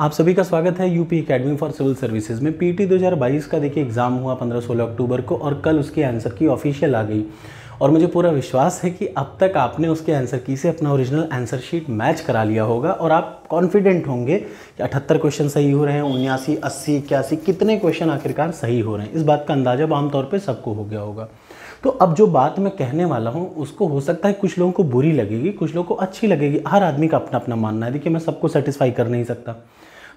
आप सभी का स्वागत है UP Academy for Civil Services में पीटी 2022 का देखिए एग्ज़ाम हुआ 15-16 अक्टूबर को और कल उसके आंसर की ऑफिशियल आ गई और मुझे पूरा विश्वास है कि अब तक आपने उसके आंसर की से अपना ओरिजिनल आंसर शीट मैच करा लिया होगा और आप कॉन्फिडेंट होंगे कि अठहत्तर क्वेश्चन सही हो रहे हैं उन्यासी अस्सी इक्यासी कितने क्वेश्चन आखिरकार सही हो रहे हैं इस बात का अंदाज़ा आमतौर पर सबको हो गया होगा तो अब जो बात मैं कहने वाला हूँ उसको हो सकता है कुछ लोगों को बुरी लगेगी कुछ लोगों को अच्छी लगेगी हर आदमी का अपना अपना मानना है देखिए मैं सबको सेटिस्फाई कर नहीं सकता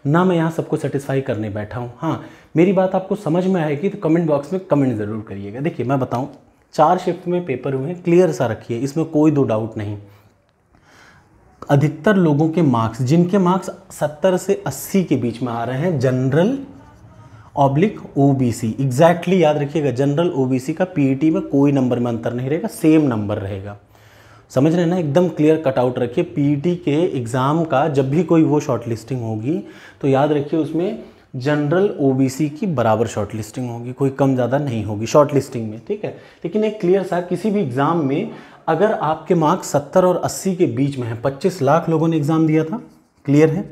ना मैं यहाँ सबको सेटिस्फाई करने बैठा हूँ हाँ मेरी बात आपको समझ में आएगी तो कमेंट बॉक्स में कमेंट ज़रूर करिएगा देखिए मैं बताऊँ चार शिफ्ट में पेपर हुए हैं क्लियर सा रखिए इसमें कोई दो डाउट नहीं अधिकतर लोगों के मार्क्स जिनके मार्क्स 70 से 80 के बीच में आ रहे हैं जनरल ऑब्लिक ओबीसी एग्जैक्टली याद रखिएगा जनरल ओबीसी का पीईटी e में कोई नंबर में अंतर नहीं रहेगा सेम नंबर रहेगा समझ रहे हैं ना एकदम क्लियर कटआउट रखिए पीटी e के एग्ज़ाम का जब भी कोई वो शॉर्ट लिस्टिंग होगी तो याद रखिए उसमें जनरल ओबीसी की बराबर शॉर्ट लिस्टिंग होगी कोई कम ज़्यादा नहीं होगी शॉर्ट लिस्टिंग में ठीक है लेकिन एक क्लियर सा किसी भी एग्ज़ाम में अगर आपके मार्क्स सत्तर और अस्सी के बीच में हैं पच्चीस लाख लोगों ने एग्ज़ाम दिया था क्लियर है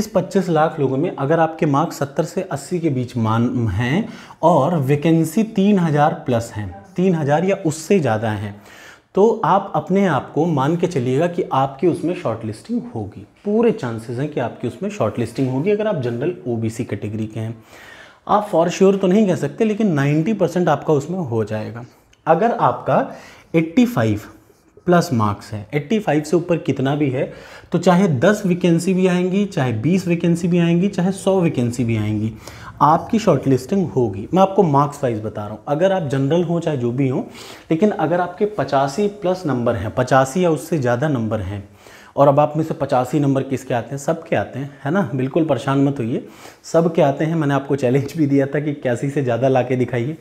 इस 25 लाख लोगों में अगर आपके मार्क्स 70 से 80 के बीच मान हैं और वैकेंसी 3000 प्लस हैं 3000 या उससे ज़्यादा हैं तो आप अपने आप को मान के चलिएगा कि आपकी उसमें शॉर्ट लिस्टिंग होगी पूरे चांसेस हैं कि आपकी उसमें शॉर्ट लिस्टिंग होगी अगर आप जनरल ओबीसी कैटेगरी के हैं आप फॉर श्योर तो नहीं कह सकते लेकिन 90 परसेंट आपका उसमें हो जाएगा अगर आपका 85 प्लस मार्क्स है 85 से ऊपर कितना भी है तो चाहे 10 वैकेंसी भी आएंगी चाहे 20 वैकेंसी भी आएंगी चाहे 100 वैकेंसी भी आएंगी आपकी शॉर्ट लिस्टिंग होगी मैं आपको मार्क्स वाइज बता रहा हूँ अगर आप जनरल हों चाहे जो भी हों लेकिन अगर आपके पचासी प्लस नंबर हैं पचासी या उससे ज़्यादा नंबर हैं और अब आप में से पचासी नंबर किसके आते हैं सब के आते हैं है ना बिल्कुल परेशान मत होइए सब के आते हैं मैंने आपको चैलेंज भी दिया था कि कैसी से ज़्यादा ला के दिखाइए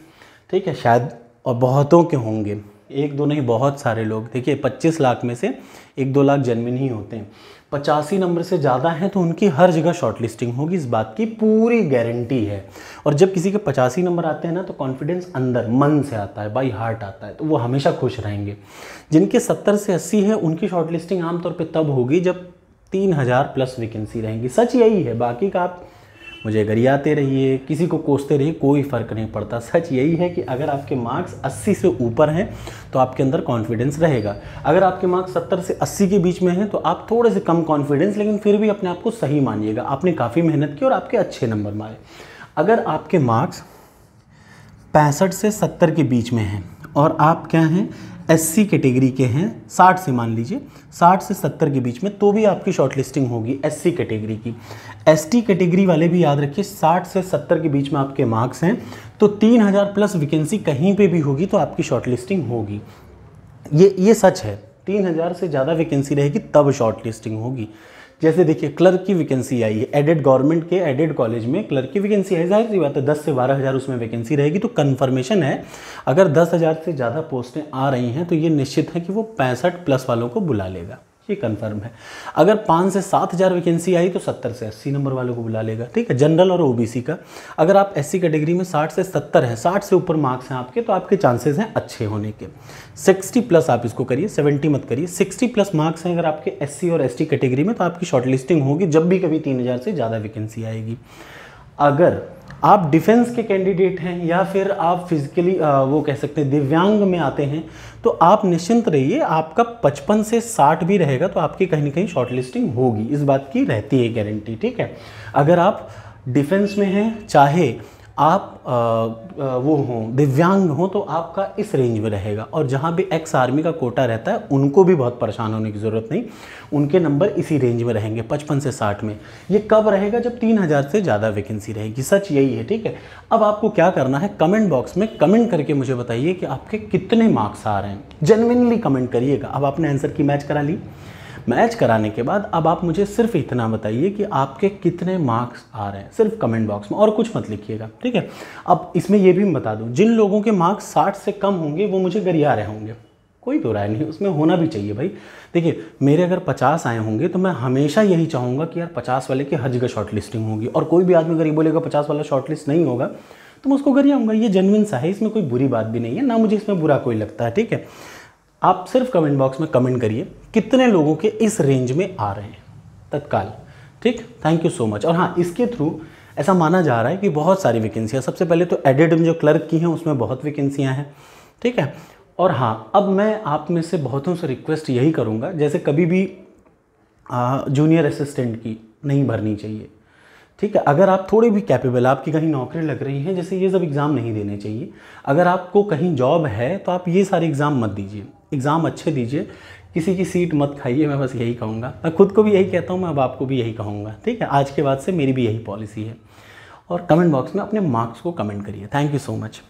ठीक है शायद और बहुतों के होंगे एक दो नहीं बहुत सारे लोग देखिए पच्चीस लाख में से एक दो लाख जन्मिन ही होते हैं पचासी नंबर से ज़्यादा हैं तो उनकी हर जगह शॉर्ट लिस्टिंग होगी इस बात की पूरी गारंटी है और जब किसी के पचासी नंबर आते हैं ना तो कॉन्फिडेंस अंदर मन से आता है बाई हार्ट आता है तो वो हमेशा खुश रहेंगे जिनके सत्तर से अस्सी है उनकी शॉर्ट लिस्टिंग आमतौर पर तब होगी जब तीन हज़ार प्लस वैकेंसी रहेंगी सच यही है बाकी का आप मुझे गरियाते रहिए किसी को कोसते रहिए कोई फ़र्क नहीं पड़ता सच यही है कि अगर आपके मार्क्स 80 से ऊपर हैं तो आपके अंदर कॉन्फिडेंस रहेगा अगर आपके मार्क्स सत्तर से अस्सी के बीच में हैं तो आप थोड़े से कम कॉन्फिडेंस लेकिन फिर भी अपने आप को सही मानिएगा आपने काफ़ी मेहनत की और आपके अच्छे नंबर मारे अगर आपके मार्क्स पैंसठ से सत्तर के बीच में हैं और आप क्या हैं एससी कैटेगरी के, हैं 60 से मान लीजिए 60 से 70 के बीच में तो भी आपकी शॉर्ट लिस्टिंग होगी एससी कैटेगरी की एसटी कैटेगरी वाले भी याद रखिए 60 से 70 के बीच में आपके मार्क्स हैं तो 3000 प्लस वैकेंसी कहीं पे भी होगी तो आपकी शॉर्ट लिस्टिंग होगी ये ये सच है 3000 से ज़्यादा वैकेंसी रहेगी तब शॉर्ट लिस्टिंग होगी जैसे देखिए क्लर्क की वैकेंसी आई है एडेड गवर्नमेंट के एडेड कॉलेज में क्लर्क की वैकेंसी है जाहिर सी बात है दस से बारह हज़ार उसमें वैकेंसी रहेगी तो कन्फर्मेशन है अगर दस हज़ार से ज़्यादा पोस्टें आ रही हैं तो ये निश्चित है कि वो पैंसठ प्लस वालों को बुला लेगा ये कंफर्म है अगर पाँच से सात हज़ार वैकेंसी आई तो सत्तर से अस्सी नंबर वालों को बुला लेगा ठीक है जनरल और ओबीसी का अगर आप एससी कैटेगरी में साठ से सत्तर हैं साठ से ऊपर मार्क्स हैं आपके तो आपके चांसेस हैं अच्छे होने के सिक्सटी प्लस आप इसको करिए सेवेंटी मत करिए सिक्सटी प्लस मार्क्स हैं अगर आपके एस और एस कैटेगरी में तो आपकी शॉर्ट होगी जब भी कभी तीन से ज़्यादा वैकेंसी आएगी अगर आप डिफेंस के कैंडिडेट हैं या फिर आप फिजिकली वो कह सकते हैं दिव्यांग में आते हैं तो आप निश्चिंत रहिए आपका पचपन से साठ भी रहेगा तो आपकी कहीं ना कहीं शॉर्ट लिस्टिंग होगी इस बात की रहती है गारंटी ठीक है अगर आप डिफेंस में हैं चाहे आप आ, आ, वो हों दिव्यांग हों तो आपका इस रेंज में रहेगा और जहाँ भी एक्स आर्मी का कोटा रहता है उनको भी बहुत परेशान होने की ज़रूरत नहीं उनके नंबर इसी रेंज में रहेंगे पचपन से साठ में ये कब रहेगा जब तीन हज़ार से ज़्यादा वैकेंसी रहेगी सच यही है ठीक है अब आपको क्या करना है कमेंट बॉक्स में कमेंट करके मुझे बताइए कि आपके कितने मार्क्स आ रहे हैं जेनविनली कमेंट करिएगा अब आपने आंसर की मैच करा ली मैच कराने के बाद अब आप मुझे सिर्फ इतना बताइए कि आपके कितने मार्क्स आ रहे हैं सिर्फ कमेंट बॉक्स में और कुछ मत लिखिएगा ठीक है अब इसमें यह भी बता दूँ जिन लोगों के मार्क्स साठ से कम होंगे वो मुझे गरिया रहे होंगे कोई दो तो राय नहीं उसमें होना भी चाहिए भाई देखिए मेरे अगर पचास आए होंगे तो मैं हमेशा यही चाहूँगा कि यार पचास वाले की हर जगह शॉर्ट लिस्टिंग होगी और कोई भी आदमी गरीब बोलेगा पचास वाला शॉर्ट लिस्ट नहीं होगा तो मैं उसको गरियाऊँगा ये जेनविन सा है इसमें कोई बुरी बात भी नहीं है ना मुझे इसमें बुरा कोई लगता है ठीक है आप सिर्फ कमेंट बॉक्स में कमेंट करिए कितने लोगों के इस रेंज में आ रहे हैं तत्काल ठीक थैंक यू सो मच और हाँ इसके थ्रू ऐसा माना जा रहा है कि बहुत सारी वैकेंसियाँ सबसे पहले तो एडिट जो क्लर्क की हैं उसमें बहुत वैकेंसियाँ हैं ठीक है और हाँ अब मैं आप में से बहुतों से रिक्वेस्ट यही करूँगा जैसे कभी भी जूनियर असिस्टेंट की नहीं भरनी चाहिए ठीक है अगर आप थोड़े भी कैपेबल आपकी कहीं नौकरी लग रही है जैसे ये सब एग्ज़ाम नहीं देने चाहिए अगर आपको कहीं जॉब है तो आप ये सारे एग्ज़ाम मत दीजिए एग्ज़ाम अच्छे दीजिए किसी की सीट मत खाइए मैं बस यही कहूँगा मैं खुद को भी यही कहता हूँ मैं अब आपको भी यही कहूँगा ठीक है आज के बाद से मेरी भी यही पॉलिसी है और कमेंट बॉक्स में अपने मार्क्स को कमेंट करिए थैंक यू सो मच